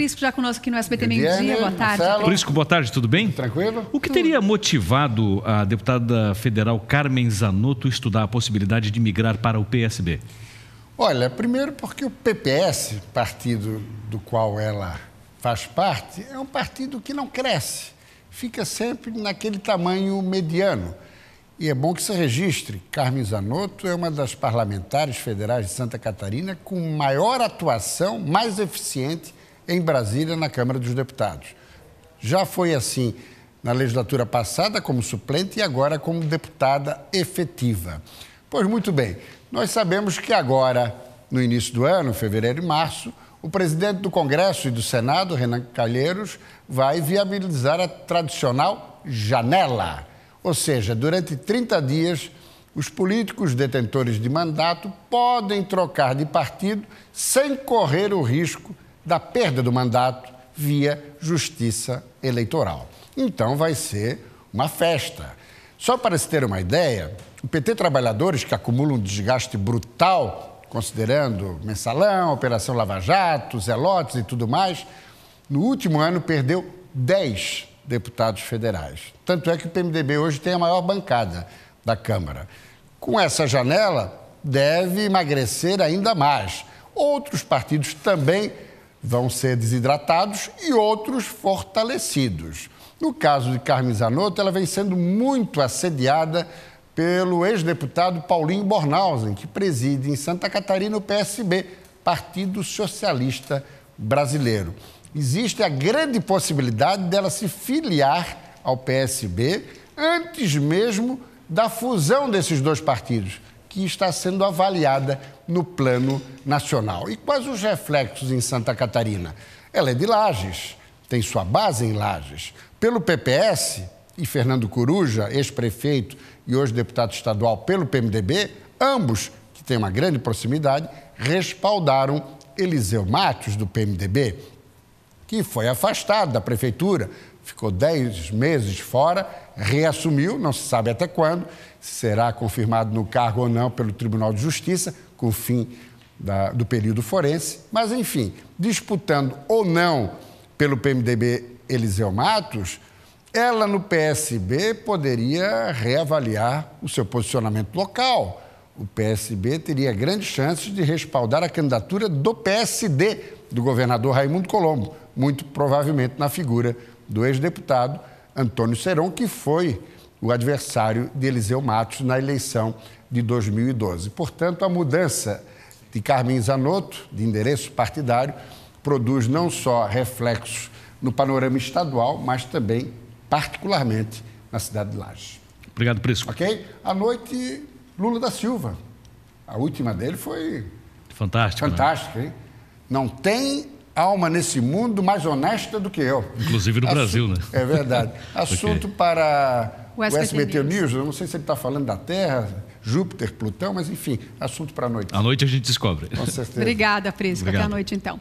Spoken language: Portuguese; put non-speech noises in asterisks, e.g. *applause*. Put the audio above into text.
Prisco, já conosco aqui no SBT Meio Dia. dia. Boa tarde. Marcelo. Prisco, boa tarde, tudo bem? Tranquilo? O que tudo. teria motivado a deputada federal Carmen Zanotto estudar a possibilidade de migrar para o PSB? Olha, primeiro porque o PPS, partido do qual ela faz parte, é um partido que não cresce, fica sempre naquele tamanho mediano. E é bom que se registre. Carmen Zanotto é uma das parlamentares federais de Santa Catarina com maior atuação, mais eficiente em Brasília, na Câmara dos Deputados. Já foi assim na legislatura passada como suplente e agora como deputada efetiva. Pois muito bem, nós sabemos que agora, no início do ano, fevereiro e março, o presidente do Congresso e do Senado, Renan Calheiros, vai viabilizar a tradicional janela. Ou seja, durante 30 dias, os políticos detentores de mandato podem trocar de partido sem correr o risco da perda do mandato via justiça eleitoral. Então vai ser uma festa. Só para se ter uma ideia, o PT Trabalhadores, que acumula um desgaste brutal, considerando mensalão, Operação Lava Jato, Zelotes e tudo mais, no último ano perdeu 10 deputados federais. Tanto é que o PMDB hoje tem a maior bancada da Câmara. Com essa janela, deve emagrecer ainda mais. Outros partidos também vão ser desidratados e outros fortalecidos. No caso de Carmen Zanotto, ela vem sendo muito assediada pelo ex-deputado Paulinho Bornhausen, que preside em Santa Catarina o PSB, Partido Socialista Brasileiro. Existe a grande possibilidade dela se filiar ao PSB antes mesmo da fusão desses dois partidos que está sendo avaliada no plano nacional. E quais os reflexos em Santa Catarina? Ela é de Lages, tem sua base em Lages. Pelo PPS, e Fernando Coruja, ex-prefeito e hoje deputado estadual pelo PMDB, ambos, que têm uma grande proximidade, respaldaram Eliseu Matos, do PMDB, que foi afastado da prefeitura ficou 10 meses fora, reassumiu, não se sabe até quando, será confirmado no cargo ou não pelo Tribunal de Justiça, com o fim da, do período forense. Mas, enfim, disputando ou não pelo PMDB Eliseu Matos, ela no PSB poderia reavaliar o seu posicionamento local. O PSB teria grandes chances de respaldar a candidatura do PSD, do governador Raimundo Colombo, muito provavelmente na figura do ex-deputado Antônio Seron, que foi o adversário de Eliseu Matos na eleição de 2012. Portanto, a mudança de Carmen Zanotto, de endereço partidário, produz não só reflexos no panorama estadual, mas também, particularmente, na cidade de Lages. Obrigado, por isso. Ok? À noite, Lula da Silva. A última dele foi. Né? Fantástica. Fantástica, né? hein? Não tem alma nesse mundo mais honesta do que eu. Inclusive no Assu... Brasil, né? É verdade. *laughs* Assunto okay. para o SBT, News. Eu não sei se ele está falando da Terra, Júpiter, Plutão, mas enfim, assunto para a noite. À noite a gente descobre. Com certeza. Obrigada, Prisca. Obrigado. Até a noite, então.